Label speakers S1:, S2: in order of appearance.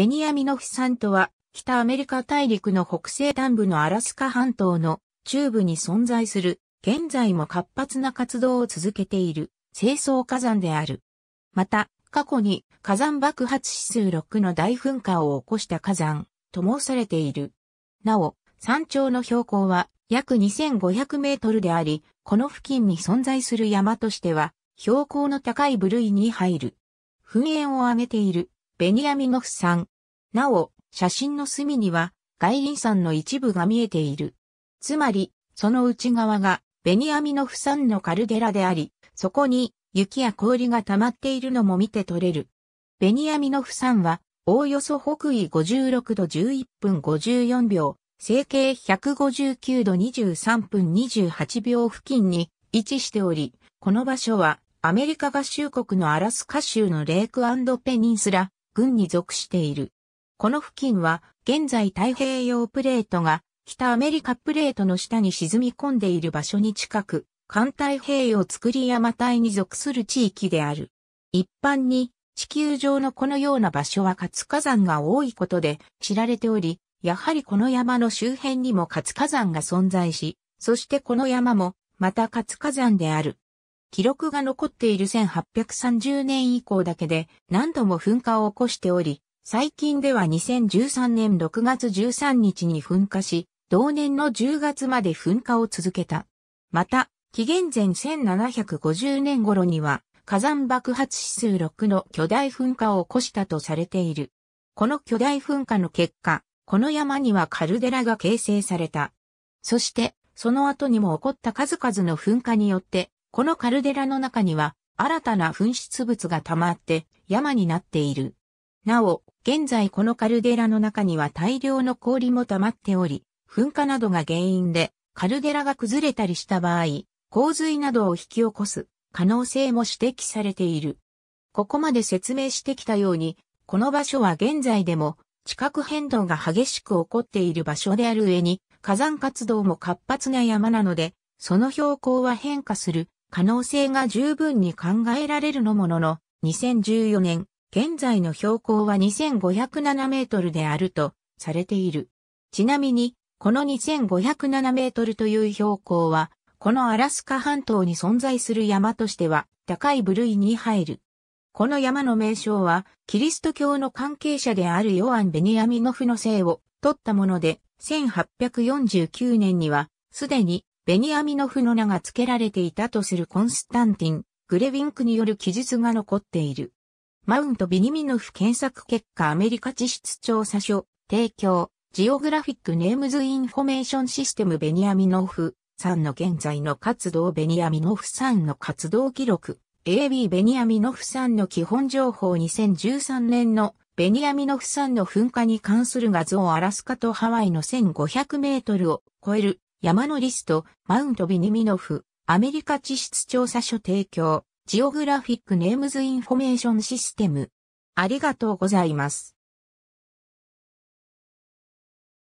S1: ベニヤミノフ山とは、北アメリカ大陸の北西端部のアラスカ半島の中部に存在する、現在も活発な活動を続けている、清掃火山である。また、過去に火山爆発指数6の大噴火を起こした火山、ともされている。なお、山頂の標高は約2500メートルであり、この付近に存在する山としては、標高の高い部類に入る。噴煙を上げているベニヤミノフ山。なお、写真の隅には、外輪山の一部が見えている。つまり、その内側が、ベニヤミノフ山のカルデラであり、そこに、雪や氷が溜まっているのも見て取れる。ベニヤミノフ山は、おおよそ北緯56度11分54秒、整形159度23分28秒付近に位置しており、この場所はアメリカ合衆国のアラスカ州のレークペニンスラ軍に属している。この付近は現在太平洋プレートが北アメリカプレートの下に沈み込んでいる場所に近く、環太平洋作り山帯に属する地域である。一般に地球上のこのような場所は活火山が多いことで知られており、やはりこの山の周辺にも活火山が存在し、そしてこの山もまた活火山である。記録が残っている1830年以降だけで何度も噴火を起こしており、最近では2013年6月13日に噴火し、同年の10月まで噴火を続けた。また、紀元前1750年頃には火山爆発指数6の巨大噴火を起こしたとされている。この巨大噴火の結果、この山にはカルデラが形成された。そして、その後にも起こった数々の噴火によって、このカルデラの中には新たな噴出物が溜まって山になっている。なお、現在このカルデラの中には大量の氷も溜まっており、噴火などが原因でカルデラが崩れたりした場合、洪水などを引き起こす可能性も指摘されている。ここまで説明してきたように、この場所は現在でも地殻変動が激しく起こっている場所である上に、火山活動も活発な山なので、その標高は変化する可能性が十分に考えられるのものの、2014年、現在の標高は2507メートルであるとされている。ちなみに、この2507メートルという標高は、このアラスカ半島に存在する山としては高い部類に入る。この山の名称は、キリスト教の関係者であるヨアン・ベニヤミノフの姓を取ったもので、1849年には、すでにベニアミノフの名が付けられていたとするコンスタンティン・グレヴィンクによる記述が残っている。マウント・ビニミノフ検索結果アメリカ地質調査所、提供、ジオグラフィック・ネームズ・インフォメーション・システム・ベニアミノフさんの現在の活動ベニアミノフさんの活動記録、AB ベニアミノフさんの基本情報2013年のベニアミノフさんの噴火に関する画像アラスカとハワイの1500メートルを超える山のリスト、マウントビニミノフ、アメリカ地質調査所提供、ジオグラフィックネームズインフォメーションシステム。ありがとうございます。